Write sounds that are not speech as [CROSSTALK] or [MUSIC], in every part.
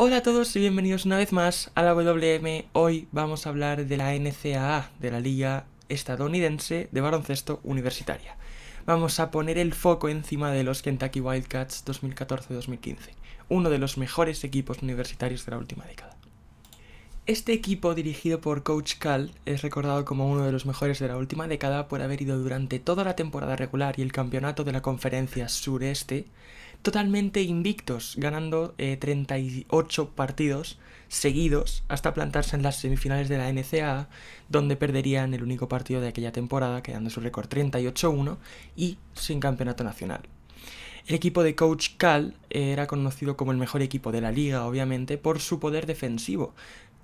Hola a todos y bienvenidos una vez más a la WM. Hoy vamos a hablar de la NCAA, de la Liga Estadounidense de Baloncesto Universitaria. Vamos a poner el foco encima de los Kentucky Wildcats 2014-2015, uno de los mejores equipos universitarios de la última década. Este equipo dirigido por Coach Cal es recordado como uno de los mejores de la última década por haber ido durante toda la temporada regular y el campeonato de la conferencia sureste totalmente invictos, ganando 38 eh, partidos seguidos hasta plantarse en las semifinales de la NCAA, donde perderían el único partido de aquella temporada, quedando su récord 38-1 y sin campeonato nacional. El equipo de Coach Cal era conocido como el mejor equipo de la liga, obviamente, por su poder defensivo,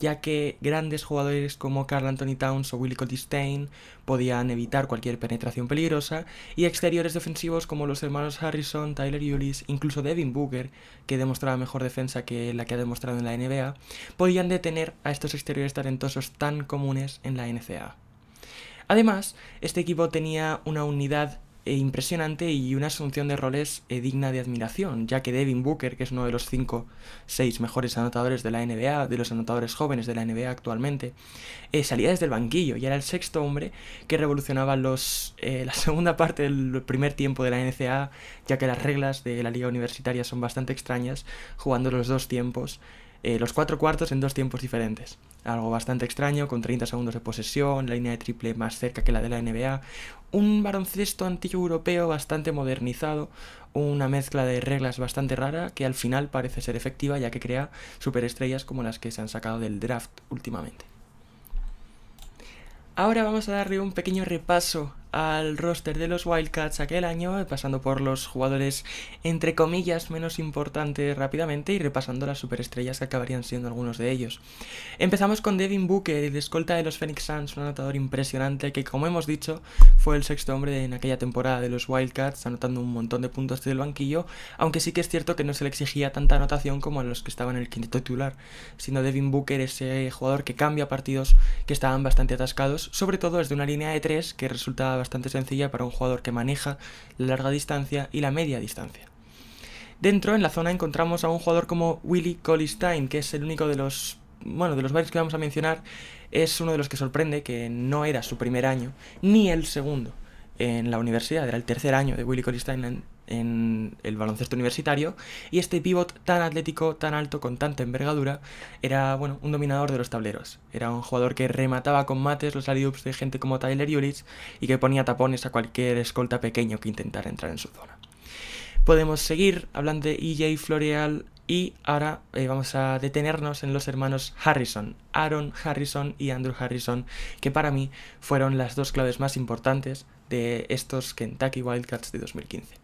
ya que grandes jugadores como Carl Anthony Towns o Willie Stein podían evitar cualquier penetración peligrosa, y exteriores defensivos como los hermanos Harrison, Tyler Ulis, incluso Devin Booker, que demostraba mejor defensa que la que ha demostrado en la NBA, podían detener a estos exteriores talentosos tan comunes en la NCAA. Además, este equipo tenía una unidad eh, impresionante y una asunción de roles eh, digna de admiración, ya que Devin Booker, que es uno de los 5, 6 mejores anotadores de la NBA, de los anotadores jóvenes de la NBA actualmente, eh, salía desde el banquillo y era el sexto hombre que revolucionaba los, [LAUGHS] la segunda parte del primer tiempo de la NCA, ya que las reglas de la liga universitaria son bastante extrañas, jugando los dos tiempos. Eh, los cuatro cuartos en dos tiempos diferentes. Algo bastante extraño, con 30 segundos de posesión, la línea de triple más cerca que la de la NBA. Un baloncesto antiguo europeo bastante modernizado, una mezcla de reglas bastante rara que al final parece ser efectiva ya que crea superestrellas como las que se han sacado del draft últimamente. Ahora vamos a darle un pequeño repaso al roster de los Wildcats aquel año, pasando por los jugadores entre comillas menos importantes rápidamente y repasando las superestrellas que acabarían siendo algunos de ellos. Empezamos con Devin Booker, el escolta de los Phoenix Suns, un anotador impresionante que como hemos dicho fue el sexto hombre en aquella temporada de los Wildcats, anotando un montón de puntos desde el banquillo, aunque sí que es cierto que no se le exigía tanta anotación como a los que estaban en el quinto titular, siendo Devin Booker ese jugador que cambia partidos que estaban bastante atascados, sobre todo desde una línea de tres que resultaba bastante sencilla para un jugador que maneja la larga distancia y la media distancia. Dentro, en la zona, encontramos a un jugador como Willy Colistein, que es el único de los bueno, de los varios que vamos a mencionar, es uno de los que sorprende que no era su primer año, ni el segundo en la universidad, era el tercer año de Willy en en el baloncesto universitario y este pivot tan atlético, tan alto, con tanta envergadura, era bueno, un dominador de los tableros. Era un jugador que remataba con mates los alley de gente como Tyler Ulis y que ponía tapones a cualquier escolta pequeño que intentara entrar en su zona. Podemos seguir hablando de EJ Floreal y ahora eh, vamos a detenernos en los hermanos Harrison, Aaron Harrison y Andrew Harrison, que para mí fueron las dos claves más importantes de estos Kentucky Wildcats de 2015.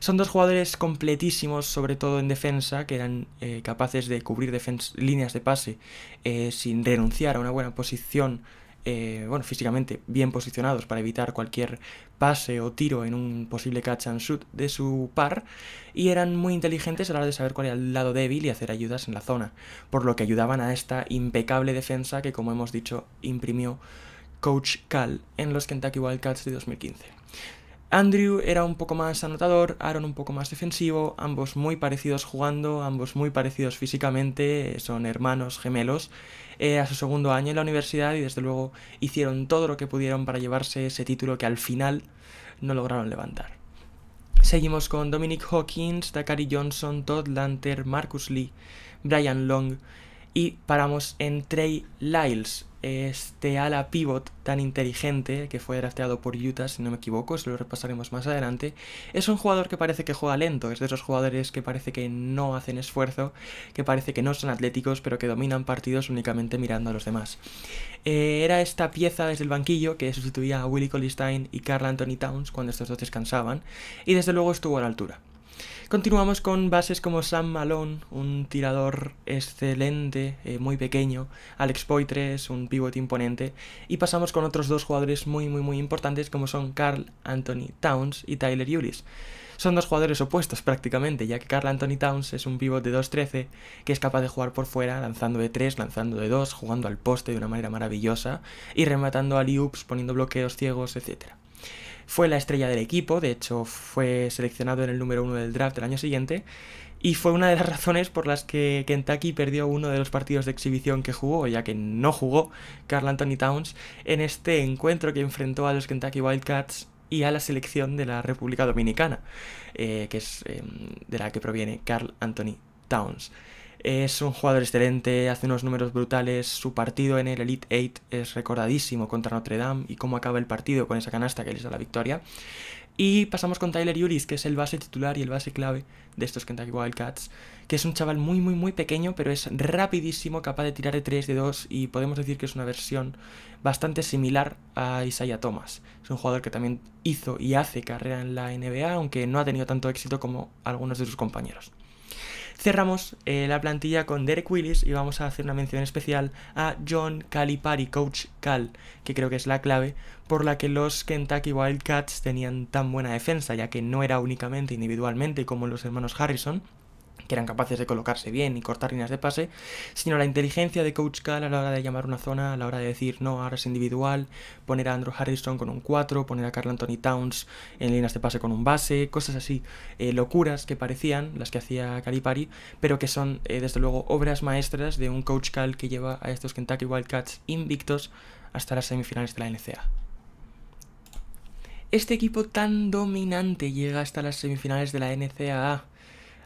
Son dos jugadores completísimos, sobre todo en defensa, que eran eh, capaces de cubrir líneas de pase eh, sin renunciar a una buena posición eh, bueno, físicamente bien posicionados para evitar cualquier pase o tiro en un posible catch and shoot de su par, y eran muy inteligentes a la hora de saber cuál era el lado débil y hacer ayudas en la zona, por lo que ayudaban a esta impecable defensa que, como hemos dicho, imprimió Coach Cal en los Kentucky Wildcats de 2015. Andrew era un poco más anotador, Aaron un poco más defensivo, ambos muy parecidos jugando, ambos muy parecidos físicamente, son hermanos gemelos. Eh, a su segundo año en la universidad y desde luego hicieron todo lo que pudieron para llevarse ese título que al final no lograron levantar. Seguimos con Dominic Hawkins, Dakari Johnson, Todd Lanter, Marcus Lee, Brian Long, y paramos en Trey Lyles, este ala pivot tan inteligente que fue drafteado por Utah, si no me equivoco, se lo repasaremos más adelante. Es un jugador que parece que juega lento, es de esos jugadores que parece que no hacen esfuerzo, que parece que no son atléticos, pero que dominan partidos únicamente mirando a los demás. Eh, era esta pieza desde el banquillo que sustituía a Willie Collistein y Carl Anthony Towns cuando estos dos descansaban, y desde luego estuvo a la altura. Continuamos con bases como Sam Malone, un tirador excelente, eh, muy pequeño, Alex Poitres, un pívot imponente, y pasamos con otros dos jugadores muy muy muy importantes como son Carl Anthony Towns y Tyler Ulis. Son dos jugadores opuestos prácticamente, ya que Carl Anthony Towns es un pivot de 2-13 que es capaz de jugar por fuera, lanzando de 3, lanzando de 2, jugando al poste de una manera maravillosa y rematando a Liups, poniendo bloqueos ciegos, etc. Fue la estrella del equipo, de hecho fue seleccionado en el número uno del draft el año siguiente, y fue una de las razones por las que Kentucky perdió uno de los partidos de exhibición que jugó, ya que no jugó Carl Anthony Towns en este encuentro que enfrentó a los Kentucky Wildcats y a la selección de la República Dominicana, eh, que es em, de la que proviene Carl Anthony Towns. Es un jugador excelente, hace unos números brutales, su partido en el Elite 8 es recordadísimo contra Notre Dame y cómo acaba el partido con esa canasta que les da la victoria. Y pasamos con Tyler Yuris, que es el base titular y el base clave de estos Kentucky Wildcats, que es un chaval muy, muy, muy pequeño, pero es rapidísimo, capaz de tirar de 3, de 2, y podemos decir que es una versión bastante similar a Isaiah Thomas. Es un jugador que también hizo y hace carrera en la NBA, aunque no ha tenido tanto éxito como algunos de sus compañeros. Cerramos eh, la plantilla con Derek Willis y vamos a hacer una mención especial a John Calipari, Coach Cal, que creo que es la clave por la que los Kentucky Wildcats tenían tan buena defensa, ya que no era únicamente individualmente como los hermanos Harrison, que eran capaces de colocarse bien y cortar líneas de pase, sino la inteligencia de Coach Cal a la hora de llamar una zona, a la hora de decir, no, ahora es individual, poner a Andrew Harrison con un 4, poner a Carl Anthony Towns en líneas de pase con un base, cosas así, eh, locuras que parecían las que hacía Calipari, pero que son, eh, desde luego, obras maestras de un Coach Cal que lleva a estos Kentucky Wildcats invictos hasta las semifinales de la NCAA. Este equipo tan dominante llega hasta las semifinales de la NCAA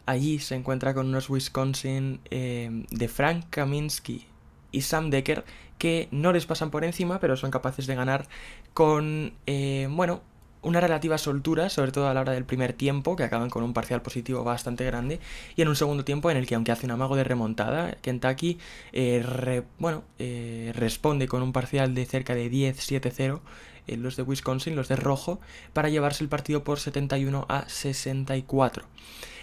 Allí se encuentra con unos Wisconsin eh, de Frank Kaminsky y Sam Decker que no les pasan por encima, pero son capaces de ganar con, eh, bueno, una relativa soltura, sobre todo a la hora del primer tiempo, que acaban con un parcial positivo bastante grande, y en un segundo tiempo en el que aunque hace un amago de remontada, Kentucky eh, bueno, eh, responde con un parcial de cerca de 10-7-0, los de Wisconsin, los de rojo, para llevarse el partido por 71 a 64.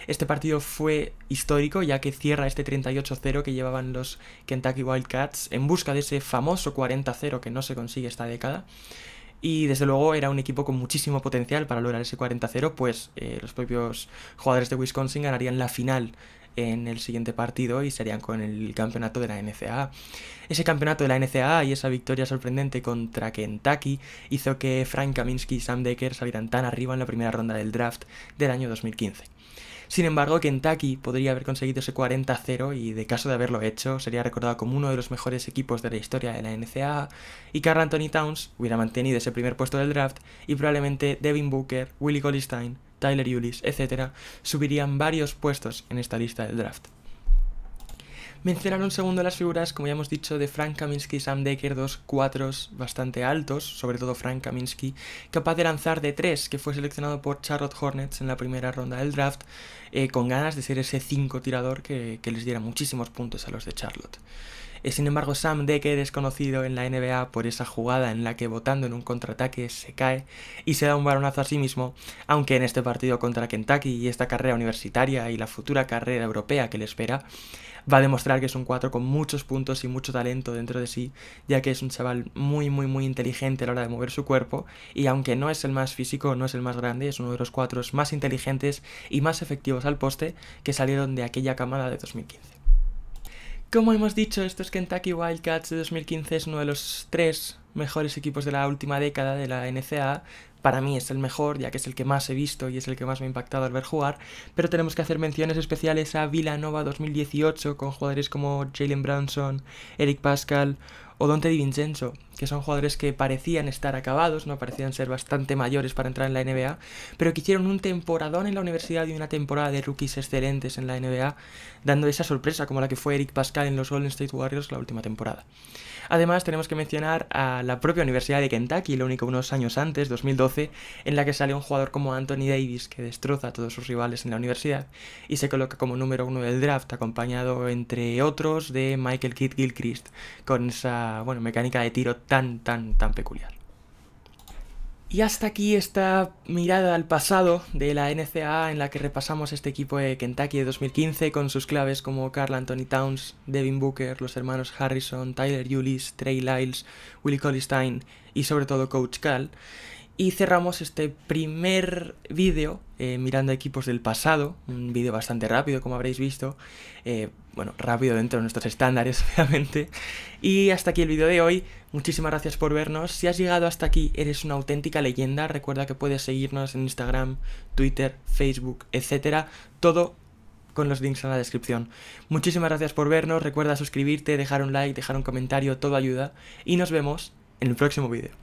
Este partido fue histórico ya que cierra este 38-0 que llevaban los Kentucky Wildcats en busca de ese famoso 40-0 que no se consigue esta década y desde luego era un equipo con muchísimo potencial para lograr ese 40-0, pues eh, los propios jugadores de Wisconsin ganarían la final en el siguiente partido y serían con el campeonato de la NCAA. Ese campeonato de la NCAA y esa victoria sorprendente contra Kentucky hizo que Frank Kaminsky y Sam Decker salieran tan arriba en la primera ronda del draft del año 2015. Sin embargo, Kentucky podría haber conseguido ese 40-0 y de caso de haberlo hecho, sería recordado como uno de los mejores equipos de la historia de la NCAA y Carl Anthony Towns hubiera mantenido ese primer puesto del draft y probablemente Devin Booker, Willie Goldstein, Tyler Ulis, etc., subirían varios puestos en esta lista del draft. Mencionaron segundo las figuras, como ya hemos dicho, de Frank Kaminsky y Sam Decker, dos cuatros bastante altos, sobre todo Frank Kaminsky, capaz de lanzar de tres, que fue seleccionado por Charlotte Hornets en la primera ronda del draft, eh, con ganas de ser ese cinco tirador que, que les diera muchísimos puntos a los de Charlotte. Eh, sin embargo, Sam Decker es conocido en la NBA por esa jugada en la que votando en un contraataque se cae y se da un balonazo a sí mismo, aunque en este partido contra Kentucky y esta carrera universitaria y la futura carrera europea que le espera, va a demostrar que es un 4 con muchos puntos y mucho talento dentro de sí, ya que es un chaval muy, muy, muy inteligente a la hora de mover su cuerpo, y aunque no es el más físico, no es el más grande, es uno de los 4 más inteligentes y más efectivos al poste que salieron de aquella camada de 2015. Como hemos dicho, estos Kentucky Wildcats de 2015 es uno de los tres mejores equipos de la última década de la NCAA, para mí es el mejor, ya que es el que más he visto y es el que más me ha impactado al ver jugar, pero tenemos que hacer menciones especiales a Villanova 2018 con jugadores como Jalen brownson Eric Pascal o Dante Vincenzo que son jugadores que parecían estar acabados, no parecían ser bastante mayores para entrar en la NBA, pero que hicieron un temporadón en la universidad y una temporada de rookies excelentes en la NBA, dando esa sorpresa como la que fue Eric Pascal en los Golden State Warriors la última temporada. Además, tenemos que mencionar a la propia Universidad de Kentucky, lo único unos años antes, 2012, en la que sale un jugador como Anthony Davis, que destroza a todos sus rivales en la universidad, y se coloca como número uno del draft, acompañado, entre otros, de Michael Kidd Gilchrist, con esa bueno, mecánica de tiro tan, tan, tan peculiar. Y hasta aquí esta mirada al pasado de la NCAA en la que repasamos este equipo de Kentucky de 2015 con sus claves como Carl Anthony Towns, Devin Booker, los hermanos Harrison, Tyler Ulis, Trey Lyles, Willie Collistein y sobre todo Coach Cal. Y cerramos este primer vídeo eh, mirando equipos del pasado, un vídeo bastante rápido como habréis visto, eh, bueno, rápido dentro de nuestros estándares [LAUGHS] obviamente. Y hasta aquí el vídeo de hoy, muchísimas gracias por vernos, si has llegado hasta aquí eres una auténtica leyenda, recuerda que puedes seguirnos en Instagram, Twitter, Facebook, etcétera, todo con los links en la descripción. Muchísimas gracias por vernos, recuerda suscribirte, dejar un like, dejar un comentario, todo ayuda y nos vemos en el próximo vídeo.